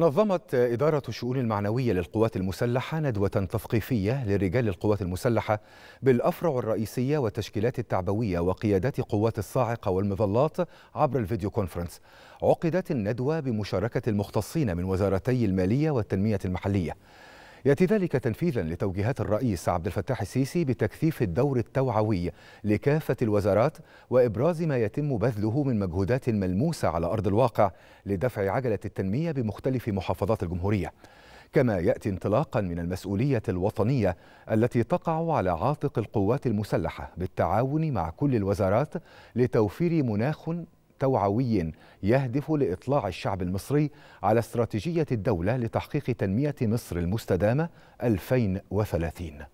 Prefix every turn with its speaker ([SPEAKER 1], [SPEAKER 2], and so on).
[SPEAKER 1] نظمت إدارة الشؤون المعنوية للقوات المسلحة ندوة تثقيفية لرجال القوات المسلحة بالأفرع الرئيسية والتشكيلات التعبوية وقيادات قوات الصاعقة والمظلات عبر الفيديو كونفرنس عقدت الندوة بمشاركة المختصين من وزارتي المالية والتنمية المحلية يأتي ذلك تنفيذا لتوجيهات الرئيس عبد الفتاح السيسي بتكثيف الدور التوعوي لكافة الوزارات وإبراز ما يتم بذله من مجهودات ملموسة على أرض الواقع لدفع عجلة التنمية بمختلف محافظات الجمهورية كما يأتي انطلاقا من المسؤولية الوطنية التي تقع على عاتق القوات المسلحة بالتعاون مع كل الوزارات لتوفير مناخ توعوي يهدف لاطلاع الشعب المصري على استراتيجيه الدوله لتحقيق تنميه مصر المستدامه 2030